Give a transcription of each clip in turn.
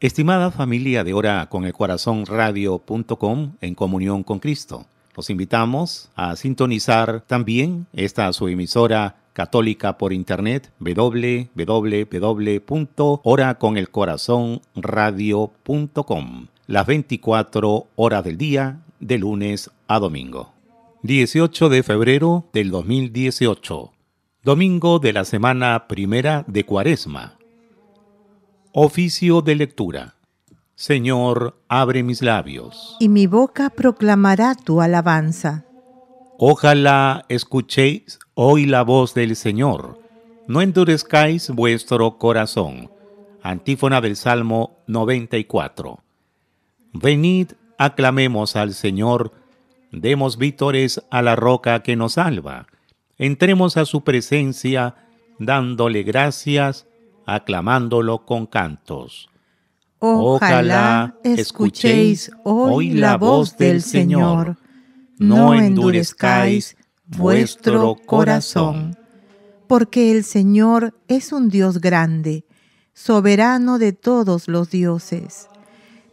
Estimada familia de Hora con el Corazón Radio.com en comunión con Cristo, los invitamos a sintonizar también esta su emisora católica por internet www.horaconelcorazonradio.com las 24 horas del día de lunes a domingo. 18 de febrero del 2018, domingo de la semana primera de Cuaresma Oficio de lectura. Señor, abre mis labios. Y mi boca proclamará tu alabanza. Ojalá escuchéis hoy la voz del Señor. No endurezcáis vuestro corazón. Antífona del Salmo 94. Venid, aclamemos al Señor. Demos vítores a la roca que nos salva. Entremos a su presencia dándole gracias aclamándolo con cantos. Ojalá escuchéis hoy la voz del Señor, no endurezcáis vuestro corazón, porque el Señor es un Dios grande, soberano de todos los dioses.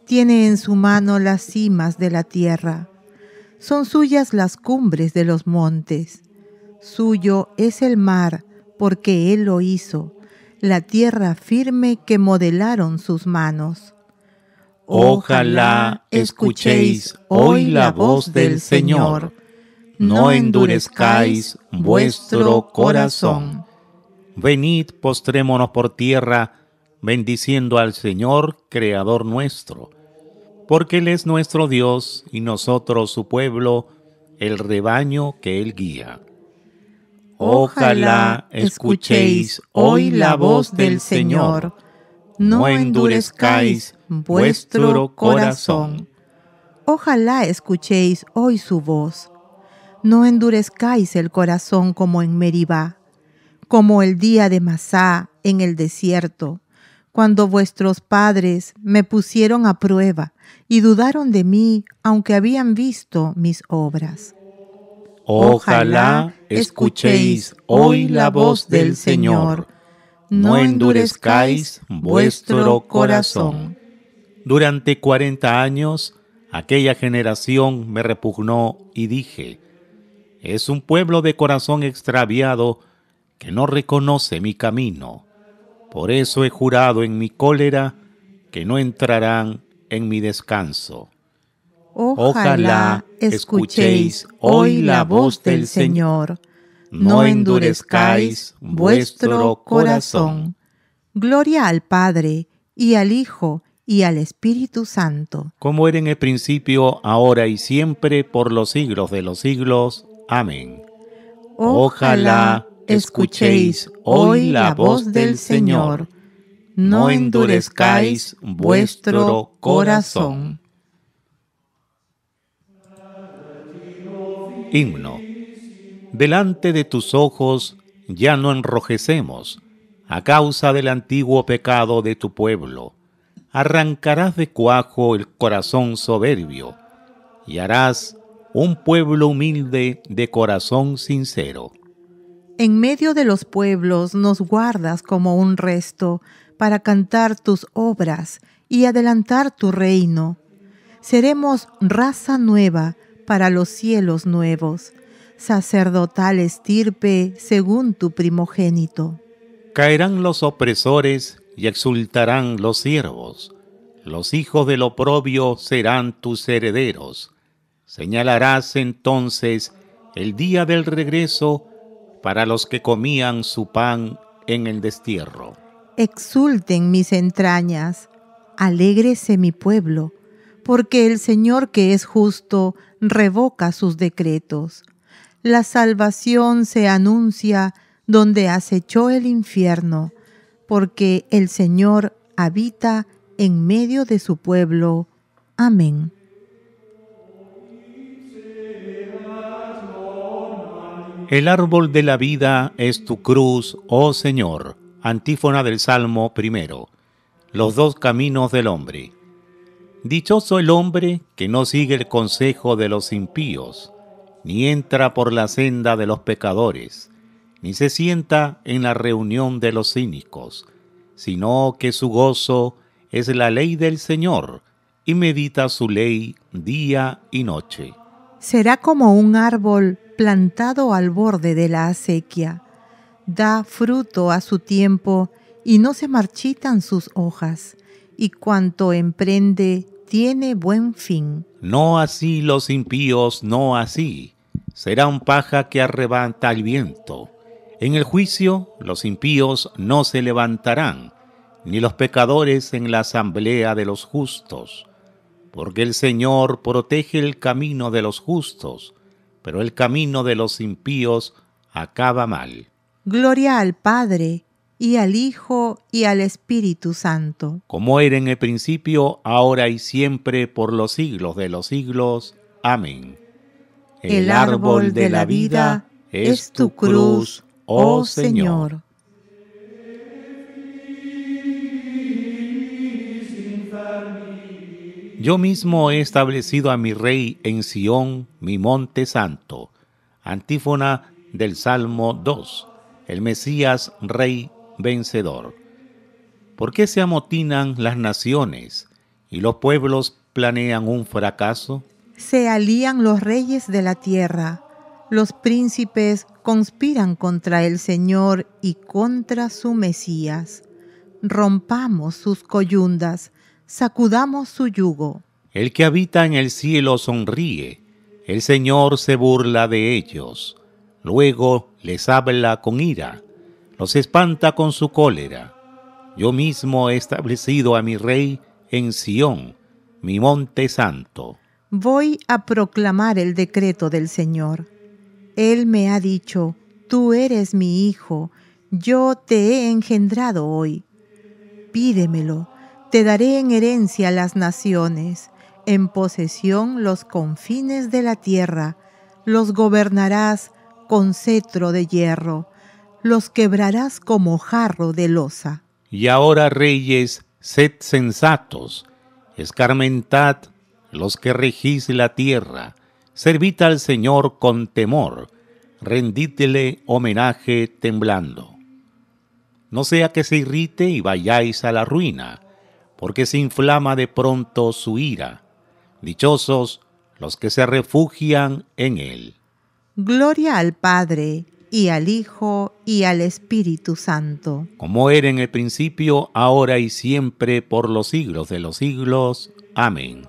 Tiene en su mano las cimas de la tierra, son suyas las cumbres de los montes, suyo es el mar, porque Él lo hizo la tierra firme que modelaron sus manos. Ojalá escuchéis hoy la voz del Señor, no endurezcáis vuestro corazón. Venid, postrémonos por tierra, bendiciendo al Señor, Creador nuestro, porque Él es nuestro Dios y nosotros su pueblo, el rebaño que Él guía. Ojalá escuchéis hoy la voz del Señor. No endurezcáis vuestro corazón. Ojalá escuchéis hoy su voz. No endurezcáis el corazón como en Meribá, como el día de Masá en el desierto, cuando vuestros padres me pusieron a prueba y dudaron de mí, aunque habían visto mis obras. Ojalá escuchéis hoy la voz del Señor, no endurezcáis vuestro corazón. Durante cuarenta años aquella generación me repugnó y dije, es un pueblo de corazón extraviado que no reconoce mi camino. Por eso he jurado en mi cólera que no entrarán en mi descanso. Ojalá escuchéis hoy la voz del Señor, no endurezcáis vuestro corazón. Gloria al Padre, y al Hijo, y al Espíritu Santo. Como era en el principio, ahora y siempre, por los siglos de los siglos. Amén. Ojalá escuchéis hoy la voz del Señor, no endurezcáis vuestro corazón. Himno. Delante de tus ojos ya no enrojecemos a causa del antiguo pecado de tu pueblo. Arrancarás de cuajo el corazón soberbio y harás un pueblo humilde de corazón sincero. En medio de los pueblos nos guardas como un resto para cantar tus obras y adelantar tu reino. Seremos raza nueva, para los cielos nuevos, sacerdotal estirpe según tu primogénito. Caerán los opresores y exultarán los siervos. Los hijos del oprobio serán tus herederos. Señalarás entonces el día del regreso para los que comían su pan en el destierro. Exulten mis entrañas, alégrese mi pueblo porque el Señor que es justo revoca sus decretos. La salvación se anuncia donde acechó el infierno, porque el Señor habita en medio de su pueblo. Amén. El árbol de la vida es tu cruz, oh Señor. Antífona del Salmo primero. Los dos caminos del hombre. Dichoso el hombre que no sigue el consejo de los impíos, ni entra por la senda de los pecadores, ni se sienta en la reunión de los cínicos, sino que su gozo es la ley del Señor, y medita su ley día y noche. Será como un árbol plantado al borde de la acequia. Da fruto a su tiempo, y no se marchitan sus hojas, y cuanto emprende tiene buen fin. No así los impíos, no así. Será un paja que arrebata el viento. En el juicio los impíos no se levantarán, ni los pecadores en la asamblea de los justos. Porque el Señor protege el camino de los justos, pero el camino de los impíos acaba mal. Gloria al Padre y al Hijo y al Espíritu Santo. Como era en el principio, ahora y siempre, por los siglos de los siglos. Amén. El, árbol de la vida es tu cruz, oh, oh Señor. Yo mismo he establecido a mi rey en Sión, mi monte santo. Antífona del Salmo 2. El Mesías, rey vencedor. ¿Por qué se amotinan las naciones y los pueblos planean un fracaso? Se alían los reyes de la tierra, los príncipes conspiran contra el Señor y contra su Mesías. Rompamos sus coyundas, sacudamos su yugo. El que habita en el cielo sonríe, el Señor se burla de ellos, luego les habla con ira los espanta con su cólera. Yo mismo he establecido a mi rey en Sión, mi monte santo. Voy a proclamar el decreto del Señor. Él me ha dicho, tú eres mi hijo, yo te he engendrado hoy. Pídemelo, te daré en herencia las naciones, en posesión los confines de la tierra, los gobernarás con cetro de hierro los quebrarás como jarro de losa. Y ahora, reyes, sed sensatos, escarmentad los que regís la tierra, servid al Señor con temor, rendítele homenaje temblando. No sea que se irrite y vayáis a la ruina, porque se inflama de pronto su ira. Dichosos los que se refugian en él. Gloria al Padre, y al Hijo, y al Espíritu Santo. Como era en el principio, ahora y siempre, por los siglos de los siglos. Amén.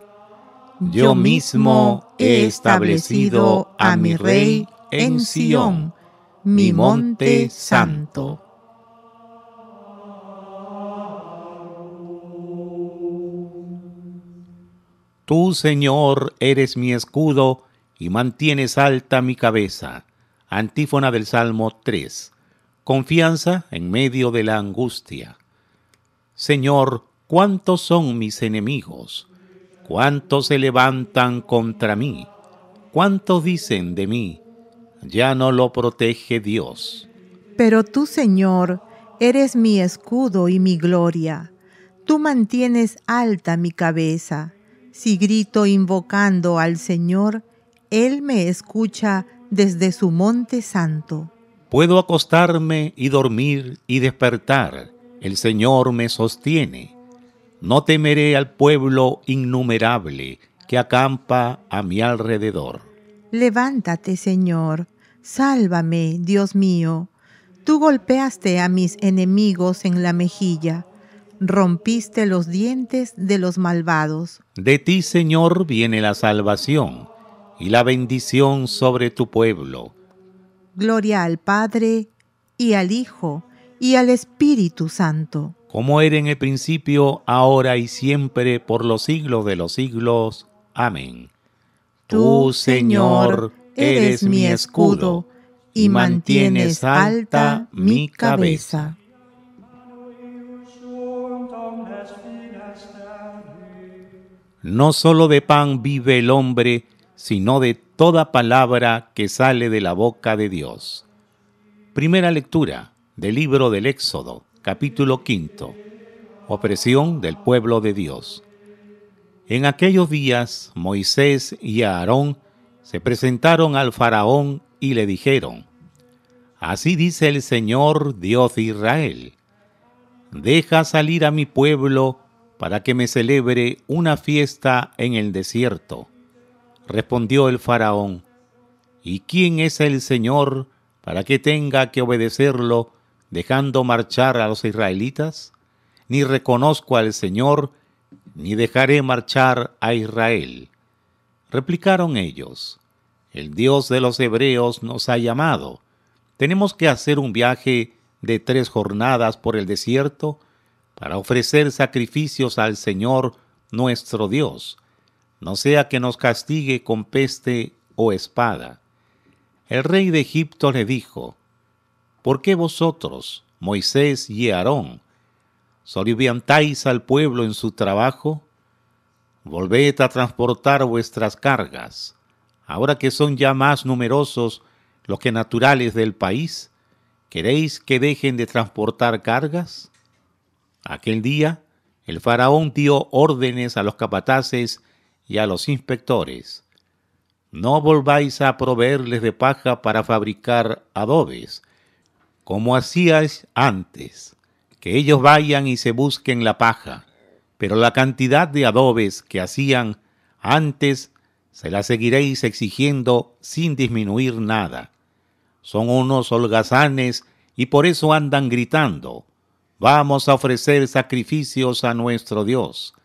Yo mismo he establecido a mi Rey en Sión, mi monte santo. Tú, Señor, eres mi escudo y mantienes alta mi cabeza. Antífona del Salmo 3. Confianza en medio de la angustia. Señor, cuántos son mis enemigos, cuántos se levantan contra mí, cuántos dicen de mí, ya no lo protege Dios. Pero tú, Señor, eres mi escudo y mi gloria. Tú mantienes alta mi cabeza. Si grito invocando al Señor, Él me escucha desde su monte santo. Puedo acostarme y dormir y despertar. El Señor me sostiene. No temeré al pueblo innumerable que acampa a mi alrededor. Levántate, Señor. Sálvame, Dios mío. Tú golpeaste a mis enemigos en la mejilla rompiste los dientes de los malvados. De ti, Señor, viene la salvación y la bendición sobre tu pueblo. Gloria al Padre, y al Hijo, y al Espíritu Santo. Como era en el principio, ahora y siempre, por los siglos de los siglos. Amén. Tú, Señor, eres mi escudo, y mantienes alta mi cabeza. No solo de pan vive el hombre, sino de toda palabra que sale de la boca de Dios. Primera lectura del libro del Éxodo, capítulo quinto. Opresión del pueblo de Dios. En aquellos días Moisés y Aarón se presentaron al faraón y le dijeron, Así dice el Señor Dios de Israel, deja salir a mi pueblo para que me celebre una fiesta en el desierto Respondió el faraón, ¿y quién es el Señor para que tenga que obedecerlo dejando marchar a los israelitas? Ni reconozco al Señor, ni dejaré marchar a Israel. Replicaron ellos, el Dios de los hebreos nos ha llamado. Tenemos que hacer un viaje de tres jornadas por el desierto para ofrecer sacrificios al Señor nuestro Dios no sea que nos castigue con peste o espada. El rey de Egipto le dijo, ¿por qué vosotros, Moisés y Aarón, soliviantáis al pueblo en su trabajo? Volved a transportar vuestras cargas, ahora que son ya más numerosos los que naturales del país, ¿queréis que dejen de transportar cargas? Aquel día, el faraón dio órdenes a los capataces y a los inspectores, no volváis a proveerles de paja para fabricar adobes, como hacíais antes, que ellos vayan y se busquen la paja, pero la cantidad de adobes que hacían antes se la seguiréis exigiendo sin disminuir nada. Son unos holgazanes y por eso andan gritando, vamos a ofrecer sacrificios a nuestro Dios.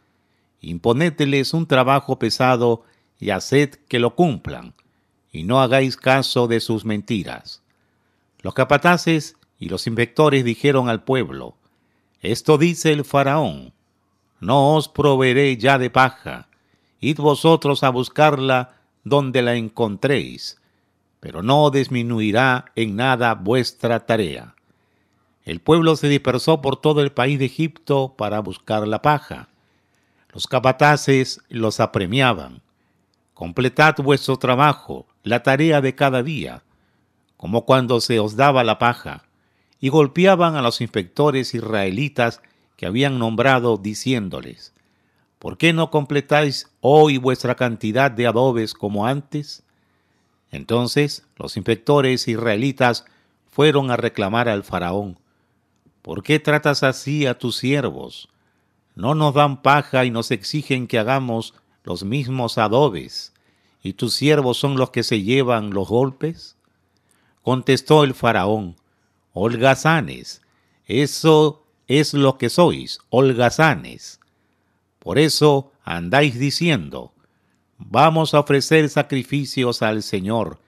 Imponételes un trabajo pesado y haced que lo cumplan, y no hagáis caso de sus mentiras. Los capataces y los inspectores dijeron al pueblo, Esto dice el faraón, no os proveeré ya de paja, id vosotros a buscarla donde la encontréis, pero no disminuirá en nada vuestra tarea. El pueblo se dispersó por todo el país de Egipto para buscar la paja. Los capataces los apremiaban. Completad vuestro trabajo, la tarea de cada día, como cuando se os daba la paja, y golpeaban a los inspectores israelitas que habían nombrado, diciéndoles, ¿Por qué no completáis hoy vuestra cantidad de adobes como antes? Entonces los inspectores israelitas fueron a reclamar al faraón, ¿por qué tratas así a tus siervos? no nos dan paja y nos exigen que hagamos los mismos adobes, y tus siervos son los que se llevan los golpes? Contestó el faraón, holgazanes, eso es lo que sois, holgazanes. Por eso andáis diciendo, vamos a ofrecer sacrificios al Señor,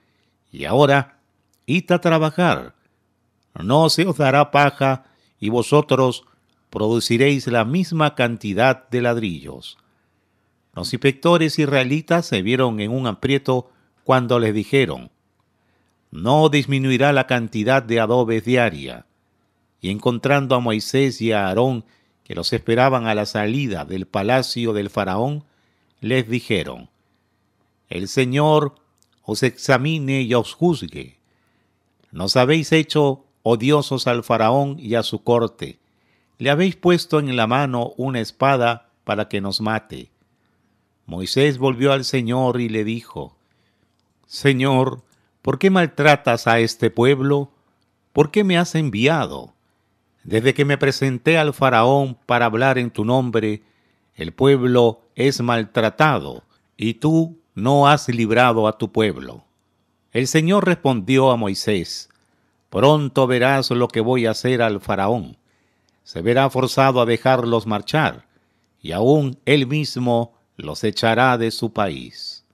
y ahora id a trabajar. No se os dará paja, y vosotros produciréis la misma cantidad de ladrillos. Los inspectores israelitas se vieron en un aprieto cuando les dijeron, no disminuirá la cantidad de adobes diaria. Y encontrando a Moisés y a Aarón, que los esperaban a la salida del palacio del faraón, les dijeron, El Señor os examine y os juzgue. Nos habéis hecho odiosos al faraón y a su corte, le habéis puesto en la mano una espada para que nos mate. Moisés volvió al Señor y le dijo, Señor, ¿por qué maltratas a este pueblo? ¿Por qué me has enviado? Desde que me presenté al faraón para hablar en tu nombre, el pueblo es maltratado, y tú no has librado a tu pueblo. El Señor respondió a Moisés, Pronto verás lo que voy a hacer al faraón se verá forzado a dejarlos marchar, y aún él mismo los echará de su país.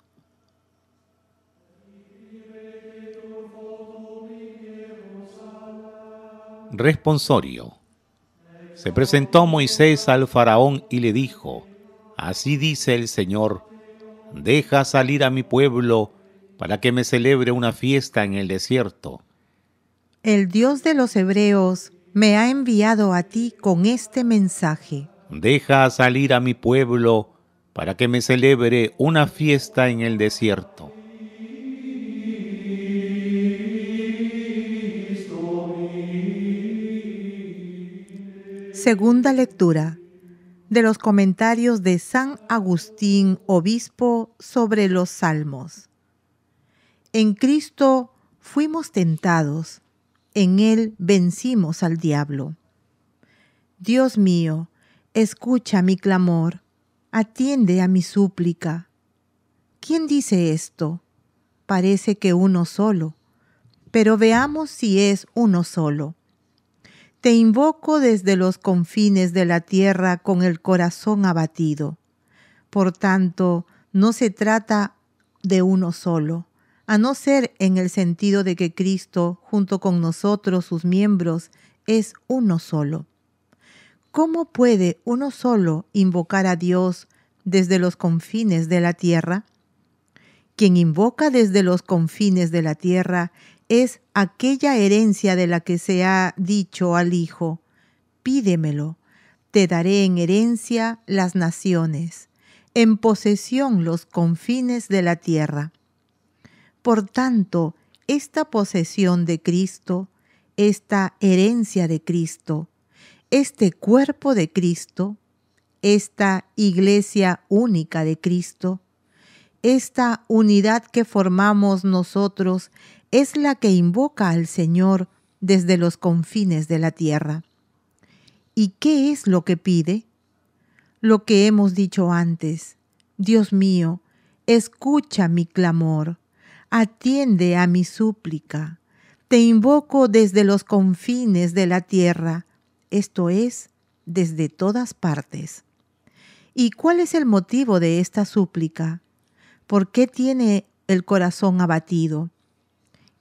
Responsorio. Se presentó Moisés al faraón y le dijo, Así dice el Señor, deja salir a mi pueblo para que me celebre una fiesta en el desierto. El Dios de los hebreos me ha enviado a ti con este mensaje. Deja salir a mi pueblo para que me celebre una fiesta en el desierto. Segunda lectura de los comentarios de San Agustín, obispo, sobre los salmos. En Cristo fuimos tentados en Él vencimos al diablo. Dios mío, escucha mi clamor, atiende a mi súplica. ¿Quién dice esto? Parece que uno solo, pero veamos si es uno solo. Te invoco desde los confines de la tierra con el corazón abatido. Por tanto, no se trata de uno solo, a no ser en el sentido de que Cristo, junto con nosotros, sus miembros, es uno solo. ¿Cómo puede uno solo invocar a Dios desde los confines de la tierra? Quien invoca desde los confines de la tierra es aquella herencia de la que se ha dicho al Hijo, pídemelo, te daré en herencia las naciones, en posesión los confines de la tierra. Por tanto, esta posesión de Cristo, esta herencia de Cristo, este cuerpo de Cristo, esta iglesia única de Cristo, esta unidad que formamos nosotros es la que invoca al Señor desde los confines de la tierra. ¿Y qué es lo que pide? Lo que hemos dicho antes. Dios mío, escucha mi clamor atiende a mi súplica. Te invoco desde los confines de la tierra, esto es, desde todas partes. ¿Y cuál es el motivo de esta súplica? ¿Por qué tiene el corazón abatido?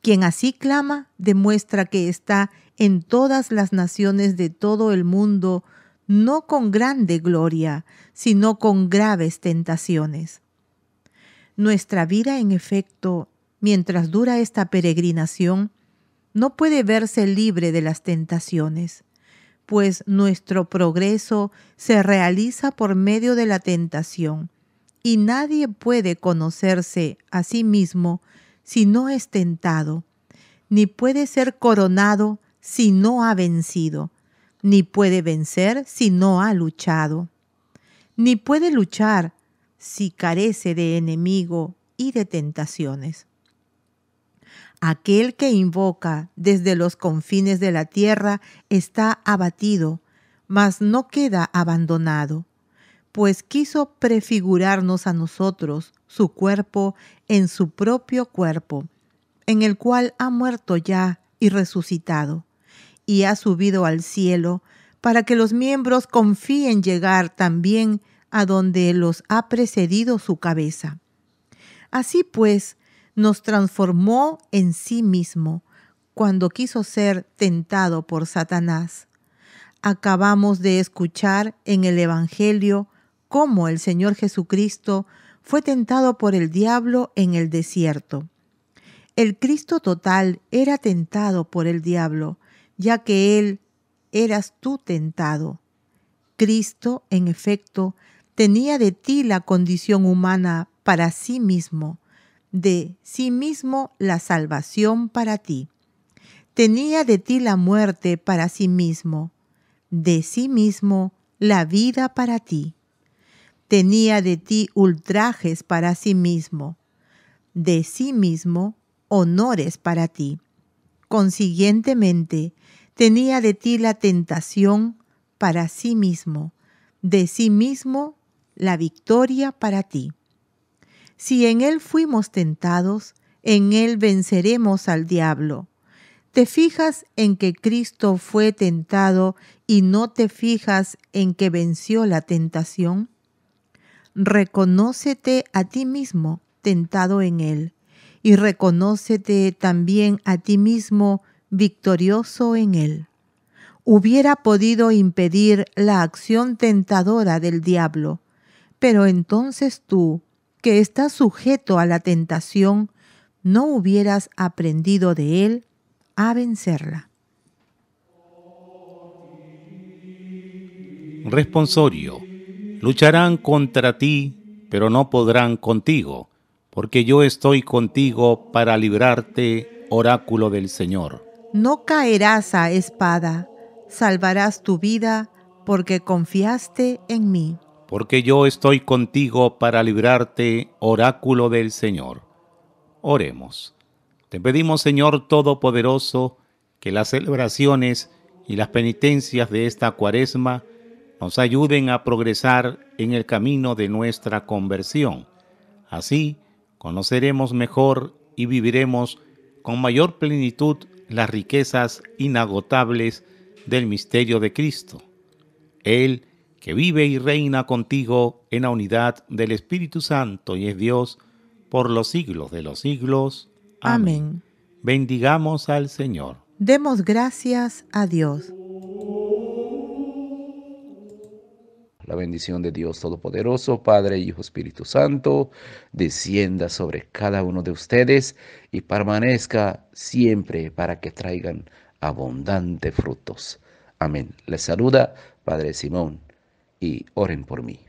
Quien así clama demuestra que está en todas las naciones de todo el mundo, no con grande gloria, sino con graves tentaciones. Nuestra vida, en efecto, mientras dura esta peregrinación, no puede verse libre de las tentaciones, pues nuestro progreso se realiza por medio de la tentación, y nadie puede conocerse a sí mismo si no es tentado, ni puede ser coronado si no ha vencido, ni puede vencer si no ha luchado, ni puede luchar si carece de enemigo y de tentaciones. Aquel que invoca desde los confines de la tierra está abatido, mas no queda abandonado, pues quiso prefigurarnos a nosotros, su cuerpo, en su propio cuerpo, en el cual ha muerto ya y resucitado, y ha subido al cielo, para que los miembros confíen llegar también a donde los ha precedido su cabeza. Así pues, nos transformó en sí mismo cuando quiso ser tentado por Satanás. Acabamos de escuchar en el Evangelio cómo el Señor Jesucristo fue tentado por el diablo en el desierto. El Cristo total era tentado por el diablo, ya que Él eras tú tentado. Cristo, en efecto, tenía de ti la condición humana para sí mismo, de sí mismo la salvación para ti. Tenía de ti la muerte para sí mismo, de sí mismo la vida para ti. Tenía de ti ultrajes para sí mismo, de sí mismo honores para ti. Consiguientemente, tenía de ti la tentación para sí mismo, de sí mismo la victoria para ti. Si en Él fuimos tentados, en Él venceremos al diablo. Te fijas en que Cristo fue tentado y no te fijas en que venció la tentación. Reconócete a ti mismo tentado en Él y reconócete también a ti mismo victorioso en Él. Hubiera podido impedir la acción tentadora del diablo, pero entonces tú estás sujeto a la tentación, no hubieras aprendido de él a vencerla. Responsorio. Lucharán contra ti, pero no podrán contigo, porque yo estoy contigo para librarte, oráculo del Señor. No caerás a espada, salvarás tu vida, porque confiaste en mí porque yo estoy contigo para librarte, oráculo del Señor. Oremos. Te pedimos, Señor Todopoderoso, que las celebraciones y las penitencias de esta cuaresma nos ayuden a progresar en el camino de nuestra conversión. Así conoceremos mejor y viviremos con mayor plenitud las riquezas inagotables del misterio de Cristo. Él que vive y reina contigo en la unidad del Espíritu Santo y es Dios por los siglos de los siglos. Amén. Bendigamos al Señor. Demos gracias a Dios. La bendición de Dios Todopoderoso, Padre, Hijo, Espíritu Santo, descienda sobre cada uno de ustedes y permanezca siempre para que traigan abundantes frutos. Amén. Les saluda Padre Simón y oren por mí.